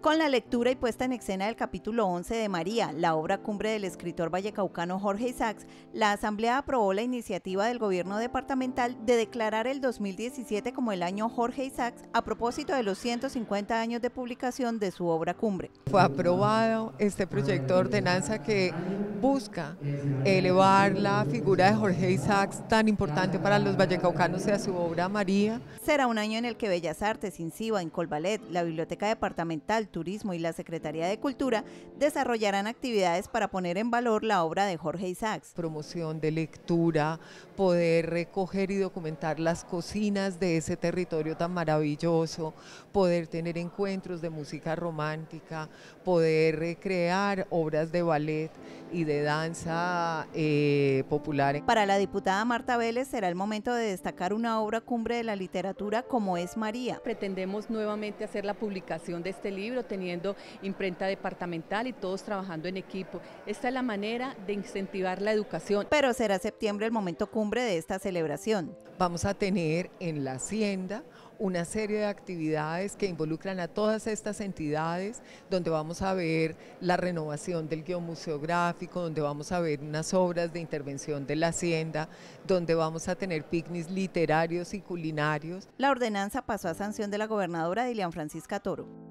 con la lectura y puesta en escena del capítulo 11 de María, la obra cumbre del escritor vallecaucano Jorge Isaacs, la Asamblea aprobó la iniciativa del gobierno departamental de declarar el 2017 como el año Jorge Isaacs a propósito de los 150 años de publicación de su obra cumbre. Fue aprobado este proyecto de ordenanza que busca elevar la figura de Jorge Isaacs tan importante para los vallecaucanos sea su obra María. Será un año en el que Bellas Artes, Inciba, Incolvalet, la Biblioteca Departamental, Turismo y la Secretaría de Cultura desarrollarán actividades para poner en valor la obra de Jorge Isaacs. Promoción de lectura, poder recoger y documentar las cocinas de ese territorio tan maravilloso, poder tener encuentros de música romántica, poder recrear eh, obras de ballet y de danza populares. Eh, popular. Para la diputada Marta Vélez será el momento de destacar una obra cumbre de la literatura como es María. Pretendemos nuevamente hacer la publicación de este libro teniendo imprenta departamental y todos trabajando en equipo. Esta es la manera de incentivar la educación. Pero será septiembre el momento cumbre de esta celebración. Vamos a tener en la hacienda una serie de actividades que involucran a todas estas entidades, donde vamos a ver la renovación del guión museográfico, donde vamos a ver unas obras de intervención de la hacienda, donde vamos a tener picnics literarios y culinarios. La ordenanza pasó a sanción de la gobernadora Dilian Francisca Toro.